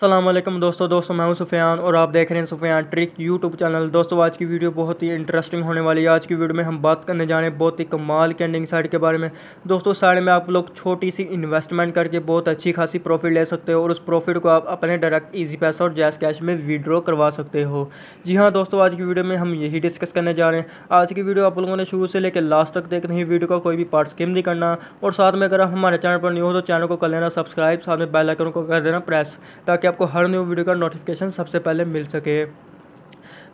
सलामकुम दोस्तों दोस्तों मैं हूं सुफियान और आप देख रहे हैं सुफियान ट्रिक यूट्यूब चैनल दोस्तों आज की वीडियो बहुत ही इंटरेस्टिंग होने वाली है आज की वीडियो में हम बात करने जा रहे हैं बहुत ही कमाल के एंडिंग साइड के बारे में दोस्तों साइड में आप लोग छोटी सी इन्वेस्टमेंट करके बहुत अच्छी खासी प्रॉफिट ले सकते हो और उस प्रॉफिट को आप अपने डायरेक्ट ईजी पैसा और जैस कैश में विड्रॉ करवा सकते हो जी हाँ दोस्तों आज की वीडियो में हम यही डिस्कस करने जा रहे हैं आज की वीडियो आप लोगों ने शुरू से लेकर लास्ट तक देखनी ही वीडियो का कोई भी पार्ट स्किम नहीं करना और साथ में अगर आप हमारे चैनल पर न्यू हो तो चैनल को कर लेना सब्सक्राइब साथ में बेलाइकन को कर देना प्रेस ताकि आपको हर न्यू वीडियो का नोटिफिकेशन सबसे पहले मिल सके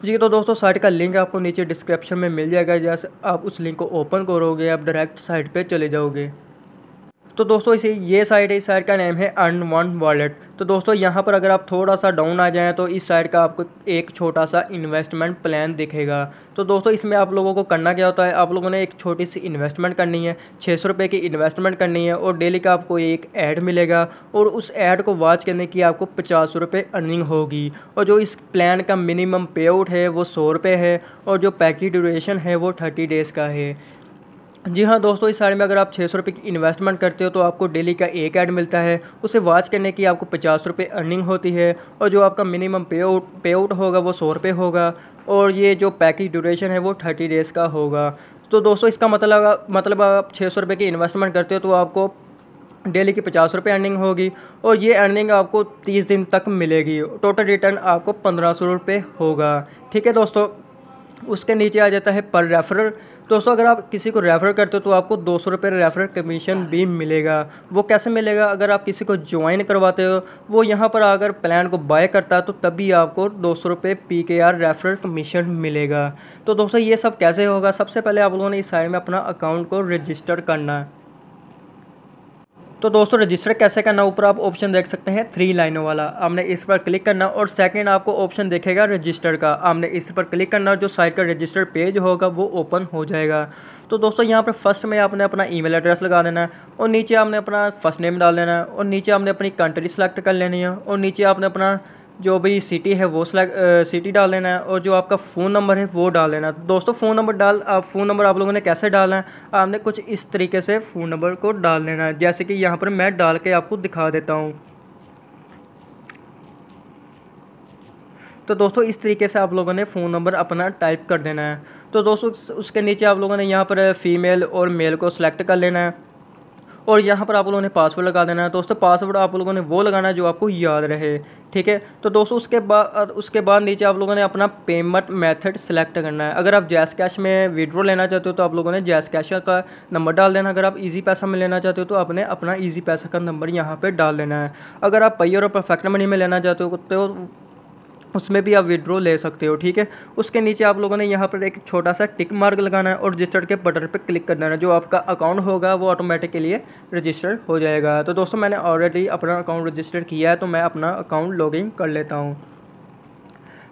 जी तो दोस्तों साइट का लिंक आपको नीचे डिस्क्रिप्शन में मिल जाएगा जैसे आप उस लिंक को ओपन करोगे आप डायरेक्ट साइट पे चले जाओगे तो दोस्तों इसे ये साइड है इस साइड का नेम है अर्न वन वॉलेट तो दोस्तों यहाँ पर अगर आप थोड़ा सा डाउन आ जाएँ तो इस साइड का आपको एक छोटा सा इन्वेस्टमेंट प्लान दिखेगा तो दोस्तों इसमें आप लोगों को करना क्या होता है आप लोगों ने एक छोटी सी इन्वेस्टमेंट करनी है छः सौ रुपये की इन्वेस्टमेंट करनी है और डेली का आपको एक ऐड मिलेगा और उस ऐड को वॉच करने की आपको पचास रुपये अर्निंग होगी और जो इस प्लान का मिनिमम पे आउट है वो सौ रुपये है और जो पैकेज ड्यूरेशन है वो थर्टी डेज़ का है जी हाँ दोस्तों इस साड़ी में अगर आप छः सौ रुपये की इन्वेस्टमेंट करते हो तो आपको डेली का एक ऐड मिलता है उसे वॉच करने की आपको पचास रुपये अर्निंग होती है और जो आपका मिनिमम पे आउट पे आउट होगा वो सौ रुपये होगा और ये जो पैकेज ड्यूरेशन है वो थर्टी डेज़ का होगा तो दोस्तों इसका मतलब मतलब आप छः सौ रुपये की इन्वेस्टमेंट करते हो तो आपको डेली की पचास रुपये अर्निंग होगी और ये अर्निंग आपको तीस दिन तक मिलेगी टोटल रिटर्न आपको पंद्रह सौ रुपये होगा ठीक है दोस्तों उसके नीचे आ जाता है पर रेफर दोस्तों अगर आप किसी को रेफ़र करते हो तो आपको दो सौ रुपये रेफर कमीशन भी मिलेगा वो कैसे मिलेगा अगर आप किसी को ज्वाइन करवाते हो वो यहाँ पर आकर प्लान को बाय करता है तो तभी आपको दो सौ रुपये पी के आर रेफर कमीशन मिलेगा तो दोस्तों ये सब कैसे होगा सबसे पहले आप लोगों ने इस साइड में अपना अकाउंट को रजिस्टर करना है तो दोस्तों रजिस्टर कैसे करना ऊपर आप ऑप्शन देख सकते हैं थ्री लाइनों वाला आपने इस पर क्लिक करना और सेकंड आपको ऑप्शन देखेगा रजिस्टर का आपने इस पर क्लिक करना जो साइट का रजिस्टर पेज होगा वो ओपन हो जाएगा तो दोस्तों यहाँ पर फर्स्ट में आपने अपना ईमेल एड्रेस लगा देना है और नीचे आपने अपना फर्स्ट नेम डाल देना है और नीचे आपने अपनी कंट्री सेलेक्ट कर लेनी है और नीचे आपने अपना जो भी सिटी है वो सिलेक्ट सिटी डाल लेना है और जो आपका फ़ोन नंबर है वो डाल लेना है दोस्तों फ़ोन नंबर डाल आप फ़ोन नंबर आप लोगों ने कैसे डालना है आपने कुछ इस तरीके से फ़ोन नंबर को डाल लेना है जैसे कि यहाँ पर मैं डाल के आपको दिखा देता हूँ तो दोस्तों इस तरीके से आप लोगों ने फ़ोन नंबर अपना टाइप कर देना है तो दोस्तों उसके नीचे आप लोगों ने यहाँ पर फीमेल और मेल को सिलेक्ट कर लेना है और यहाँ पर आप लोगों ने पासवर्ड लगा देना है दोस्तों पासवर्ड आप लोगों ने वो लगाना है जो आपको याद रहे ठीक है तो दोस्तों उसके बाद उसके बाद नीचे आप लोगों ने अपना पेमेंट मेथड सेलेक्ट करना है अगर आप जैस कैश में विड्रॉ लेना चाहते हो तो आप लोगों ने जैस कैश का नंबर डाल देना अगर आप ईजी पैसा में लेना चाहते हो तो आपने अपना ईजी पैसा का नंबर यहाँ पर डाल देना है अगर आप पैर और परफेक्ट मनी में लेना चाहते हो तो उसमें भी आप विड्रॉ ले सकते हो ठीक है उसके नीचे आप लोगों ने यहाँ पर एक छोटा सा टिक मार्क लगाना है और रजिस्टर के बटन पर क्लिक कर देना है जो आपका अकाउंट होगा वो ऑटोमेटिकली रजिस्टर हो जाएगा तो दोस्तों मैंने ऑलरेडी अपना अकाउंट रजिस्टर किया है तो मैं अपना अकाउंट लॉगिन कर लेता हूँ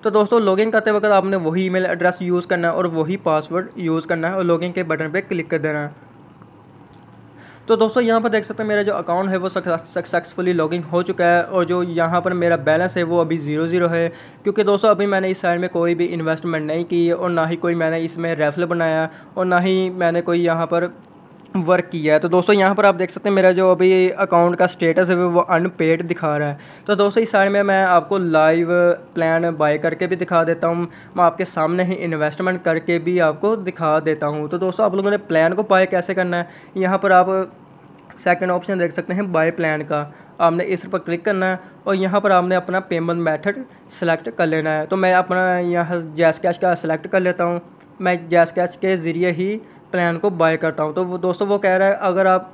तो दोस्तों लॉगिन करते वक्त आपने वही ईमेल एड्रेस यूज़ करना है और वही पासवर्ड यूज़ करना है और लॉगिन के बटन पर क्लिक कर देना है तो दोस्तों यहाँ पर देख सकते हैं मेरा जो अकाउंट है वो सक्सेसफुली लॉगिंग हो चुका है और जो यहाँ पर मेरा बैलेंस है वो अभी ज़ीरो ज़ीरो है क्योंकि दोस्तों अभी मैंने इस साइड में कोई भी इन्वेस्टमेंट नहीं की और ना ही कोई मैंने इसमें रेफल बनाया और ना ही मैंने कोई यहाँ पर वर्क किया है तो दोस्तों यहाँ पर आप देख सकते हैं मेरा जो अभी अकाउंट का स्टेटस है वो अनपेड दिखा रहा है तो दोस्तों इस साइड में मैं आपको लाइव प्लान बाय करके भी दिखा देता हूँ मैं आपके सामने ही इन्वेस्टमेंट करके भी आपको दिखा देता हूँ तो दोस्तों आप लोगों ने प्लान को बाय कैसे करना है यहाँ पर आप सेकेंड ऑप्शन देख सकते हैं बाय प्लान का आपने इस पर क्लिक करना है और यहाँ पर आपने अपना पेमेंट मैथड सेलेक्ट कर लेना है तो मैं अपना यहाँ जैस कैश का सेलेक्ट कर लेता हूँ मैं जैस कैश के ज़रिए ही प्लान को बाय करता हूँ तो वो दोस्तों वो कह रहा है अगर आप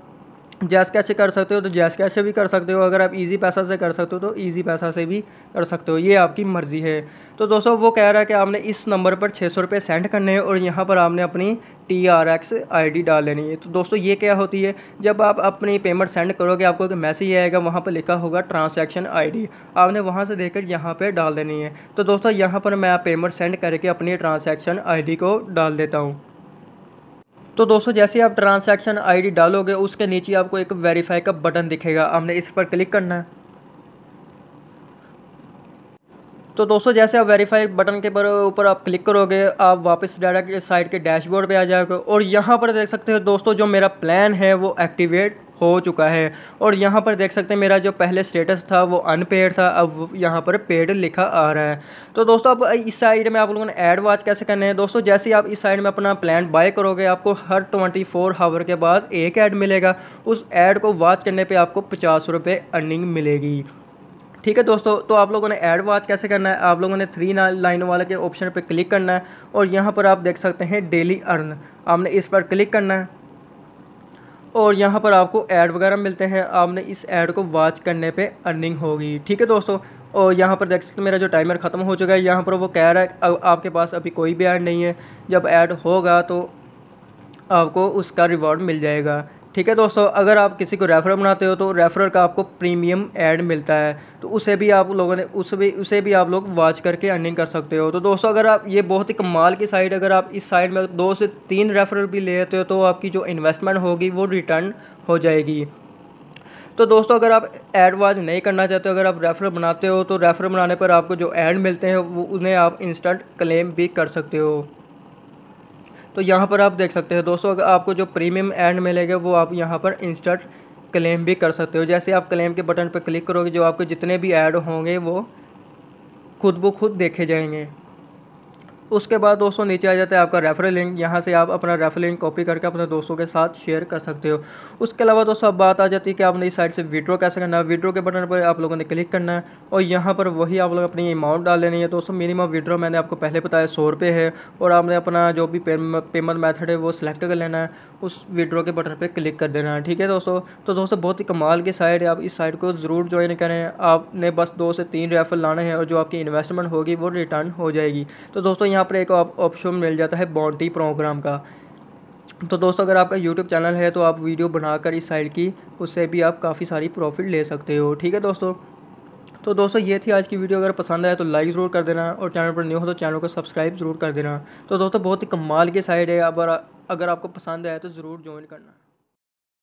जैस कैसे कर सकते हो तो जैस कैसे भी कर सकते हो अगर आप इजी पैसा से कर सकते हो तो इजी पैसा से भी कर सकते हो ये आपकी मर्ज़ी है तो दोस्तों वो कह रहा है कि आपने इस नंबर पर छः सौ रुपये सेंड करने हैं और यहाँ पर आपने अपनी T R X I D डाल लेनी है तो दोस्तों ये क्या होती है जब आप अपनी पेमेंट सेंड करोगे आपको एक मैसेज आएगा वहाँ पर लिखा होगा ट्रांसैक्शन आई डी आपने वहाँ से देखकर यहाँ पर डाल देनी है तो दोस्तों यहाँ पर मैं पेमेंट सेंड करके अपनी ट्रांसैक्शन आई डी को डाल देता हूँ तो दोस्तों जैसे आप ट्रांसैक्शन आईडी डालोगे उसके नीचे आपको एक वेरीफाई का बटन दिखेगा आपने इस पर क्लिक करना है तो दोस्तों जैसे आप वेरीफाई बटन के पर ऊपर आप क्लिक करोगे आप वापस डायरेक्ट साइड के डैशबोर्ड पे आ जाओगे और यहाँ पर देख सकते हो दोस्तों जो मेरा प्लान है वो एक्टिवेट हो चुका है और यहाँ पर देख सकते हैं मेरा जो पहले स्टेटस था वो अनपेड था अब यहाँ पर पेड लिखा आ रहा है तो दोस्तों अब इस साइड में आप लोगों ने एड वॉच कैसे करने हैं दोस्तों जैसे ही आप इस साइड में अपना प्लान बाय करोगे आपको हर ट्वेंटी फोर हावर के बाद एक ऐड मिलेगा उस ऐड को वॉच करने पर आपको पचास रुपये अर्निंग मिलेगी ठीक है दोस्तों तो आप लोगों ने एड वॉच कैसे करना है आप लोगों ने थ्री लाइन वाले के ऑप्शन पर क्लिक करना है और यहाँ पर आप देख सकते हैं डेली अर्न आपने इस पर क्लिक करना है और यहाँ पर आपको ऐड वगैरह मिलते हैं आपने इस ऐड को वॉच करने पे अर्निंग होगी ठीक है दोस्तों और यहाँ पर देख सकते मेरा जो टाइमर ख़त्म हो चुका है यहाँ पर वो कह रहा है अब आपके पास अभी कोई भी ऐड नहीं है जब ऐड होगा तो आपको उसका रिवॉर्ड मिल जाएगा ठीक है दोस्तों अगर आप किसी को रेफर बनाते हो तो रेफरर का आपको प्रीमियम ऐड मिलता है तो उसे भी आप लोगों ने उस भी उसे भी आप लोग वॉच करके अर्निंग कर सकते हो तो दोस्तों अगर आप ये बहुत ही कमाल की साइड अगर आप इस साइड में दो से तीन रेफरल भी ले लेते हो तो आपकी जो इन्वेस्टमेंट होगी वो रिटर्न हो जाएगी तो दोस्तों अगर आप एड वाच नहीं करना चाहते हो अगर आप रेफर बनाते हो तो रेफर बनाने पर आपको जो एड मिलते हैं वो उन्हें आप इंस्टेंट क्लेम भी कर सकते हो तो यहाँ पर आप देख सकते हैं दोस्तों अगर आपको जो प्रीमियम एंड मिलेगा वो आप यहाँ पर इंस्टर्ट क्लेम भी कर सकते हो जैसे आप क्लेम के बटन पर क्लिक करोगे जो आपके जितने भी ऐड होंगे वो खुद ब खुद देखे जाएंगे उसके बाद दोस्तों नीचे आ जाता है आपका रेफरल लिंक यहाँ से आप अपना रेफरल लिंक कॉपी करके अपने दोस्तों के साथ शेयर कर सकते हो उसके अलावा दोस्तों अब बात आ जाती है कि आपने इस साइड से विड्रॉ कैसे करना है विड्रो के बटन पर आप लोगों ने क्लिक करना है और यहाँ पर वही आप लोग अपनी अमाउंट डाल लेनी है दोस्तों मिनिमम विड्रो मैंने आपको पहले बताया सौ रुपये है और आपने अपना जो भी पेमेंट मैथड है वो सिलेक्ट कर लेना है उस विड्रो के बटन पर क्लिक कर देना है ठीक है दोस्तों तो दोस्तों बहुत ही कमाल की साइड है आप इस साइड को ज़रूर ज्वाइन करें आपने बस दो से तीन रेफर लाने हैं और जो आपकी इन्वेस्टमेंट होगी वो रिटर्न हो जाएगी तो दोस्तों यहाँ यहाँ पर एक ऑप्शन मिल जाता है बाउंड्री प्रोग्राम का तो दोस्तों अगर आपका यूट्यूब चैनल है तो आप वीडियो बनाकर इस साइड की उससे भी आप काफ़ी सारी प्रॉफिट ले सकते हो ठीक है दोस्तों तो दोस्तों ये थी आज की वीडियो अगर पसंद आए तो लाइक ज़रूर कर देना और चैनल पर न्यू हो तो चैनल को सब्सक्राइब ज़रूर कर देना तो दोस्तों बहुत ही कमाल की साइड है अगर अगर आपको पसंद आए तो ज़रूर ज्वाइन करना